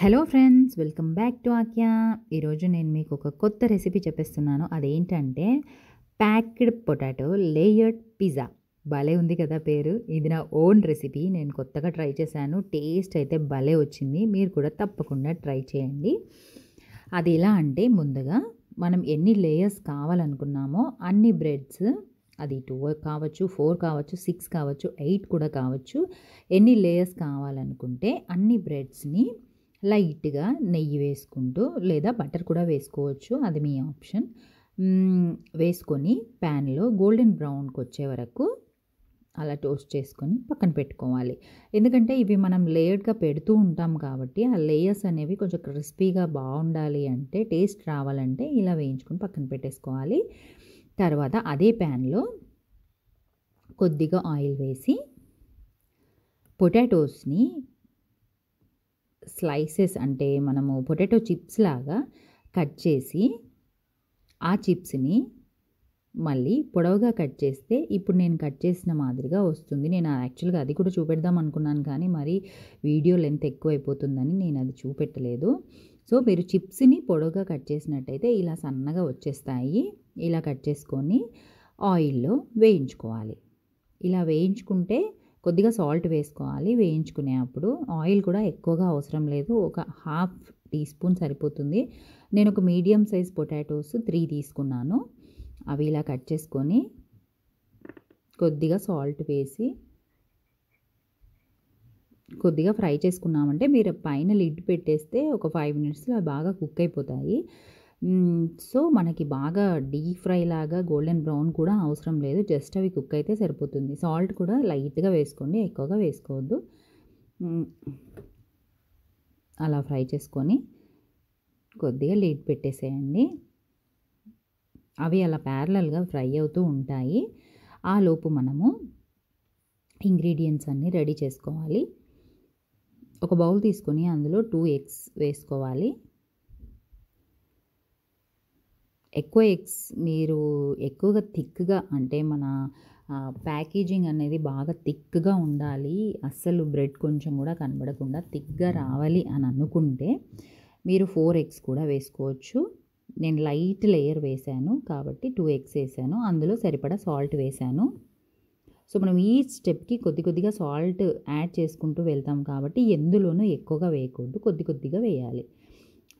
hello friends welcome back to ఆక్యా ఈరోజు నేను మీకు ఒక కొత్త రెసిపీ చెప్పేస్తున్నాను అదేంటంటే ప్యాక్డ్ పొటాటో లేయర్డ్ పిజ్జా భలే ఉంది కదా పేరు ఇది నా ఓన్ రెసిపీ నేను కొత్తగా ట్రై చేశాను టేస్ట్ అయితే భలే వచ్చింది మీరు కూడా తప్పకుండా ట్రై చేయండి అది ఎలా అంటే ముందుగా మనం ఎన్ని లేయర్స్ కావాలనుకున్నామో అన్ని బ్రెడ్స్ అది టూ కావచ్చు ఫోర్ కావచ్చు సిక్స్ కావచ్చు ఎయిట్ కూడా కావచ్చు ఎన్ని లేయర్స్ కావాలనుకుంటే అన్ని బ్రెడ్స్ని లైట్గా నెయ్యి వేసుకుంటూ లేదా బటర్ కూడా వేసుకోవచ్చు అది మీ ఆప్షన్ వేసుకొని ప్యాన్లో గోల్డెన్ బ్రౌన్కి వచ్చే వరకు అలా టోస్ట్ చేసుకొని పక్కన పెట్టుకోవాలి ఎందుకంటే ఇవి మనం లేయర్డ్గా పెడుతూ ఉంటాం కాబట్టి ఆ లేయర్స్ అనేవి కొంచెం క్రిస్పీగా బాగుండాలి అంటే టేస్ట్ రావాలంటే ఇలా వేయించుకొని పక్కన పెట్టేసుకోవాలి తర్వాత అదే ప్యాన్లో కొద్దిగా ఆయిల్ వేసి పొటాటోస్ని స్లైసెస్ అంటే మనము పొటాటో చిప్స్ లాగా కట్ చేసి ఆ చిప్స్ని మళ్ళీ పొడవుగా కట్ చేస్తే ఇప్పుడు నేను కట్ చేసిన మాదిరిగా వస్తుంది నేను యాక్చువల్గా అది కూడా చూపెడదాం అనుకున్నాను కానీ మరి వీడియో లెంత్ ఎక్కువైపోతుందని నేను అది చూపెట్టలేదు సో మీరు చిప్స్ని పొడవుగా కట్ చేసినట్టయితే ఇలా సన్నగా వచ్చేస్తాయి ఇలా కట్ చేసుకొని ఆయిల్లో వేయించుకోవాలి ఇలా వేయించుకుంటే కొద్దిగా సాల్ట్ వేసుకోవాలి వేయించుకునే అప్పుడు ఆయిల్ కూడా ఎక్కువగా అవసరం లేదు ఒక హాఫ్ టీ స్పూన్ సరిపోతుంది నేను ఒక మీడియం సైజ్ పొటాటోస్ త్రీ తీసుకున్నాను అవి ఇలా కట్ చేసుకొని కొద్దిగా సాల్ట్ వేసి కొద్దిగా ఫ్రై చేసుకున్నామంటే మీరు పైన లిడ్ పెట్టేస్తే ఒక ఫైవ్ మినిట్స్లో బాగా కుక్ అయిపోతాయి సో మనకి బాగా డీప్ ఫ్రై లాగా గోల్డెన్ బ్రౌన్ కూడా అవసరం లేదు జస్ట్ అవి కుక్ అయితే సరిపోతుంది సాల్ట్ కూడా లైట్గా వేసుకోండి ఎక్కువగా వేసుకోవద్దు అలా ఫ్రై చేసుకొని కొద్దిగా లీడ్ పెట్టేసేయండి అవి అలా ప్యారలల్గా ఫ్రై అవుతూ ఉంటాయి ఆ లోపు మనము ఇంగ్రీడియంట్స్ అన్నీ రెడీ చేసుకోవాలి ఒక బౌల్ తీసుకొని అందులో టూ ఎగ్స్ వేసుకోవాలి ఎక్కువ ఎక్స్ మీరు ఎక్కువగా థిక్గా అంటే మన ప్యాకేజింగ్ అనేది బాగా థిక్గా ఉండాలి అస్సలు బ్రెడ్ కొంచెం కూడా కనబడకుండా థిక్గా రావాలి అని అనుకుంటే మీరు ఫోర్ ఎగ్స్ కూడా వేసుకోవచ్చు నేను లైట్ లేయర్ వేశాను కాబట్టి టూ ఎగ్స్ వేసాను అందులో సరిపడా సాల్ట్ వేశాను సో మనం ఈ స్టెప్కి కొద్ది కొద్దిగా సాల్ట్ యాడ్ చేసుకుంటూ వెళ్తాం కాబట్టి ఎందులోనూ ఎక్కువగా వేయకూడదు కొద్ది కొద్దిగా వేయాలి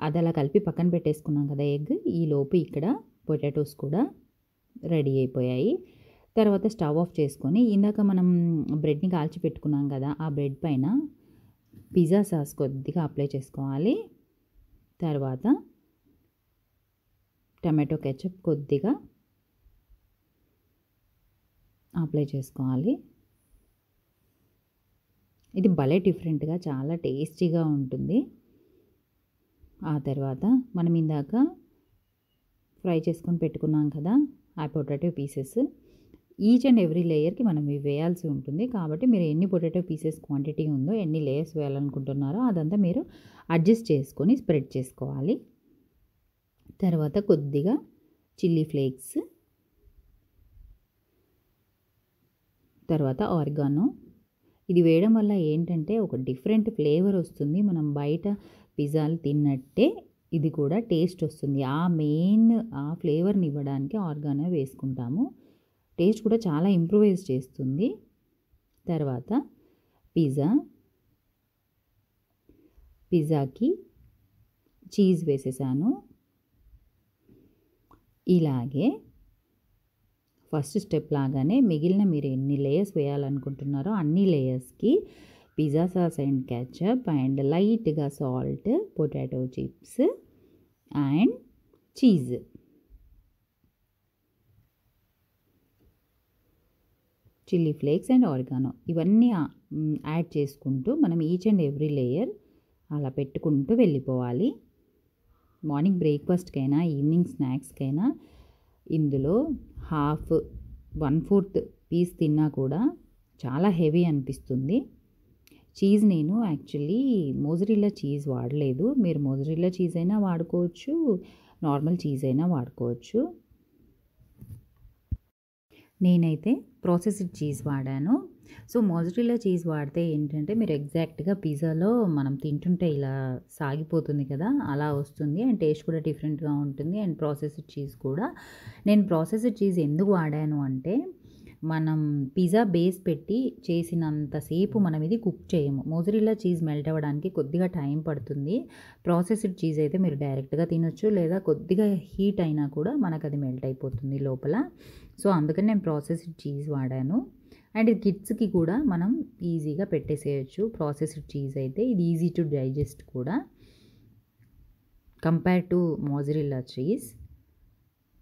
అది అలా కలిపి పక్కన పెట్టేసుకున్నాం కదా ఎగ్ ఈ లోపు ఇక్కడ పొటాటోస్ కూడా రెడీ అయిపోయాయి తర్వాత స్టవ్ ఆఫ్ చేసుకొని ఇందాక మనం బ్రెడ్ని కాల్చి పెట్టుకున్నాం కదా ఆ బ్రెడ్ పైన పిజ్జా సాస్ కొద్దిగా అప్లై చేసుకోవాలి తర్వాత టమాటో కెచప్ కొద్దిగా అప్లై చేసుకోవాలి ఇది భలే డిఫరెంట్గా చాలా టేస్టీగా ఉంటుంది ఆ తర్వాత మనం ఇందాక ఫ్రై చేసుకొని పెట్టుకున్నాం కదా ఆ potato pieces each and every లేయర్కి మనం ఇవి వేయాల్సి ఉంటుంది కాబట్టి మీరు ఎన్ని పొటాటో పీసెస్ క్వాంటిటీ ఉందో ఎన్ని లేయర్స్ వేయాలనుకుంటున్నారో అదంతా మీరు అడ్జస్ట్ చేసుకొని స్ప్రెడ్ చేసుకోవాలి తర్వాత కొద్దిగా చిల్లీ ఫ్లేక్స్ తర్వాత ఆర్గానో ఇది వేయడం వల్ల ఏంటంటే ఒక డిఫరెంట్ ఫ్లేవర్ వస్తుంది మనం బయట పిజ్జాలు తిన్నట్టే ఇది కూడా టేస్ట్ వస్తుంది ఆ మెయిన్ ఆ ఫ్లేవర్ని ఇవ్వడానికి ఆర్గానో వేసుకుంటాము టేస్ట్ కూడా చాలా ఇంప్రూవైజ్ చేస్తుంది తర్వాత పిజ్జా పిజ్జాకి చీజ్ వేసేసాను ఇలాగే ఫస్ట్ స్టెప్ లాగానే మిగిలిన మీరు ఎన్ని లేయర్స్ వేయాలనుకుంటున్నారో అన్ని లేయర్స్కి pizza sauce and ketchup and లైట్గా salt potato chips and cheese chilli flakes and oregano ఇవన్నీ యాడ్ చేసుకుంటూ మనం ఈచ్ అండ్ ఎవ్రీ లేయర్ అలా పెట్టుకుంటూ వెళ్ళిపోవాలి మార్నింగ్ బ్రేక్ఫాస్ట్కైనా ఈవినింగ్ స్నాక్స్కైనా ఇందులో హాఫ్ వన్ ఫోర్త్ పీస్ తిన్నా కూడా చాలా హెవీ అనిపిస్తుంది చీజ్ నేను యాక్చువల్లీ మోజరిల్లా చీజ్ వాడలేదు మీరు మోజరిల్లా చీజ్ అయినా వాడుకోవచ్చు నార్మల్ చీజ్ అయినా వాడుకోవచ్చు నేనైతే ప్రాసెస్డ్ చీజ్ వాడాను సో మోజరీలా చీజ్ వాడితే ఏంటంటే మీరు ఎగ్జాక్ట్గా పిజ్జాలో మనం తింటుంటే ఇలా సాగిపోతుంది కదా అలా వస్తుంది అండ్ టేస్ట్ కూడా డిఫరెంట్గా ఉంటుంది అండ్ ప్రాసెస్డ్ చీజ్ కూడా నేను ప్రాసెస్డ్ చీజ్ ఎందుకు వాడాను అంటే మనం పిజ్జా బేస్ పెట్టి చేసినంతసేపు మనం ఇది కుక్ చేయము మోజరిల్లా చీజ్ మెల్ట్ అవ్వడానికి కొద్దిగా టైం పడుతుంది ప్రాసెస్డ్ చీజ్ అయితే మీరు డైరెక్ట్గా తినొచ్చు లేదా కొద్దిగా హీట్ అయినా కూడా మనకు అది మెల్ట్ అయిపోతుంది లోపల సో అందుకని నేను ప్రాసెస్డ్ చీజ్ వాడాను అండ్ ఇది కిడ్స్కి కూడా మనం ఈజీగా పెట్టేసేయచ్చు ప్రాసెస్డ్ చీజ్ అయితే ఇది ఈజీ టు డైజెస్ట్ కూడా compare to mozzarella cheese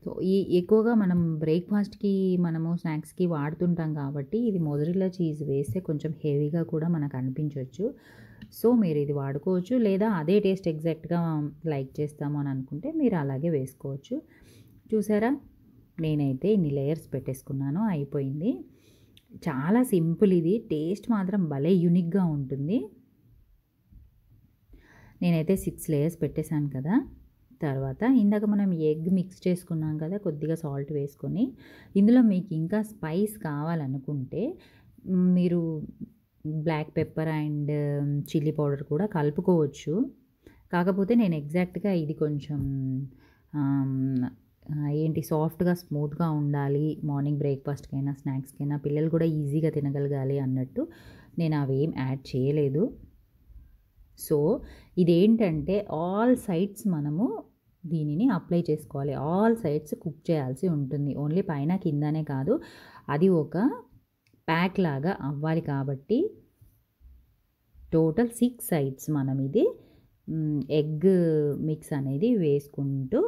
so ఈ ఎక్కువగా మనం బ్రేక్ఫాస్ట్కి మనము స్నాక్స్కి వాడుతుంటాం కాబట్టి ఇది మొదటిలో చీజ్ వేస్తే కొంచెం హెవీగా కూడా మనకు అనిపించవచ్చు సో మీరు ఇది వాడుకోవచ్చు లేదా అదే టేస్ట్ ఎగ్జాక్ట్గా లైక్ చేస్తాము అని అనుకుంటే మీరు అలాగే వేసుకోవచ్చు చూసారా నేనైతే ఇన్ని లేయర్స్ పెట్టేసుకున్నాను అయిపోయింది చాలా సింపుల్ ఇది టేస్ట్ మాత్రం భలే యూనిక్గా ఉంటుంది నేనైతే సిక్స్ లేయర్స్ పెట్టేశాను కదా తర్వాత ఇందాక మనం ఎగ్ మిక్స్ చేసుకున్నాం కదా కొద్దిగా సాల్ట్ వేసుకొని ఇందులో మీకు ఇంకా స్పైస్ కావాలనుకుంటే మీరు black pepper and chilli powder కూడా కలుపుకోవచ్చు కాకపోతే నేను ఎగ్జాక్ట్గా ఇది కొంచెం ఏంటి సాఫ్ట్గా స్మూత్గా ఉండాలి మార్నింగ్ బ్రేక్ఫాస్ట్కైనా స్నాక్స్కైనా పిల్లలు కూడా ఈజీగా తినగలగాలి అన్నట్టు నేను అవేం యాడ్ చేయలేదు సో ఇదేంటంటే ఆల్ సైడ్స్ మనము దీనిని అప్లై చేసుకోవాలి ఆల్ సైడ్స్ కుక్ చేయాల్సి ఉంటుంది ఓన్లీ పైన కిందనే కాదు అది ఒక ప్యాక్ లాగా అవ్వాలి కాబట్టి టోటల్ సిక్స్ సైడ్స్ మనం ఇది ఎగ్ మిక్స్ అనేది వేసుకుంటూ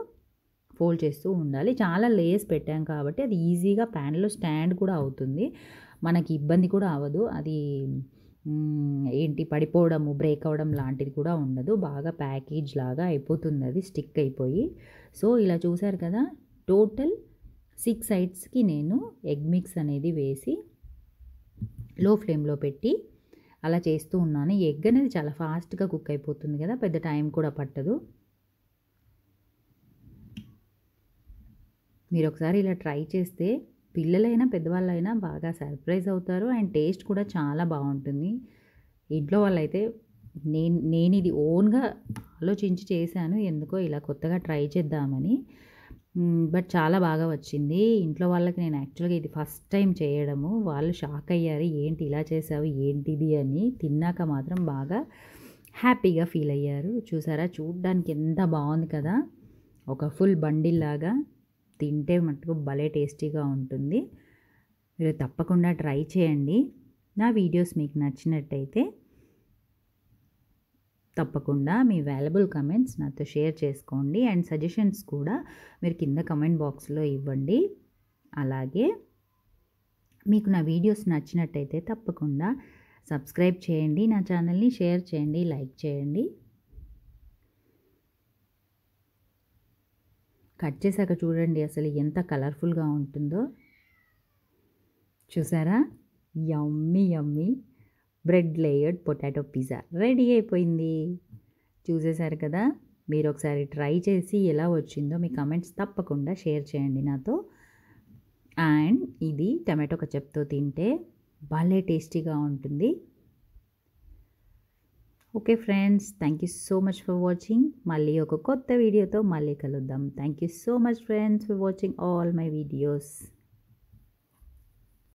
ఫోల్డ్ చేస్తూ ఉండాలి చాలా లేయర్స్ పెట్టాం కాబట్టి అది ఈజీగా ప్యాన్లో స్టాండ్ కూడా అవుతుంది మనకి ఇబ్బంది కూడా అవ్వదు అది ఏంటి పడిపోవడము బ్రేక్ అవ్వడం లాంటిది కూడా ఉండదు బాగా ప్యాకేజ్ లాగా అయిపోతుంది అది స్టిక్ అయిపోయి సో ఇలా చూసారు కదా టోటల్ సిక్స్ సైడ్స్కి నేను ఎగ్ మిక్స్ అనేది వేసి లో ఫ్లేమ్లో పెట్టి అలా చేస్తూ ఉన్నాను ఎగ్ అనేది చాలా ఫాస్ట్గా కుక్ అయిపోతుంది కదా పెద్ద టైం కూడా పట్టదు మీరు ఒకసారి ఇలా ట్రై చేస్తే పిల్లలైనా పెద్దవాళ్ళైనా బాగా సర్ప్రైజ్ అవుతారు అండ్ టేస్ట్ కూడా చాలా బాగుంటుంది ఇంట్లో వాళ్ళైతే నేను నేను ఇది ఓన్గా ఆలోచించి చేశాను ఎందుకో ఇలా కొత్తగా ట్రై చేద్దామని బట్ చాలా బాగా వచ్చింది ఇంట్లో వాళ్ళకి నేను యాక్చువల్గా ఇది ఫస్ట్ టైం చేయడము వాళ్ళు షాక్ అయ్యారు ఏంటి ఇలా చేసావు ఏంటిది అని తిన్నాక మాత్రం బాగా హ్యాపీగా ఫీల్ అయ్యారు చూసారా చూడ్డానికి ఎంత బాగుంది కదా ఒక ఫుల్ బండిల్లాగా తింటే మటుకు భలే టేస్టీగా ఉంటుంది మీరు తప్పకుండా ట్రై చేయండి నా వీడియోస్ మీకు నచ్చినట్టయితే తప్పకుండా మీ వాల్యుబుల్ కమెంట్స్ నాతో షేర్ చేసుకోండి అండ్ సజెషన్స్ కూడా మీరు కింద కమెంట్ బాక్స్లో ఇవ్వండి అలాగే మీకు నా వీడియోస్ నచ్చినట్టయితే తప్పకుండా సబ్స్క్రైబ్ చేయండి నా ఛానల్ని షేర్ చేయండి లైక్ చేయండి కట్ చేశాక చూడండి అసలు ఎంత కలర్ఫుల్గా ఉంటుందో చూసారా yummy yummy bread layered potato pizza ready అయిపోయింది చూసేశారు కదా మీరు ఒకసారి ట్రై చేసి ఎలా వచ్చిందో మీ కమెంట్స్ తప్పకుండా షేర్ చేయండి నాతో అండ్ ఇది టమాటో కచప్తో తింటే భలే టేస్టీగా ఉంటుంది okay friends thank you so much for watching మళ్ళీ ఒక కొత్త వీడియోతో మళ్ళీ కలుద్దాం thank you so much friends for watching all my videos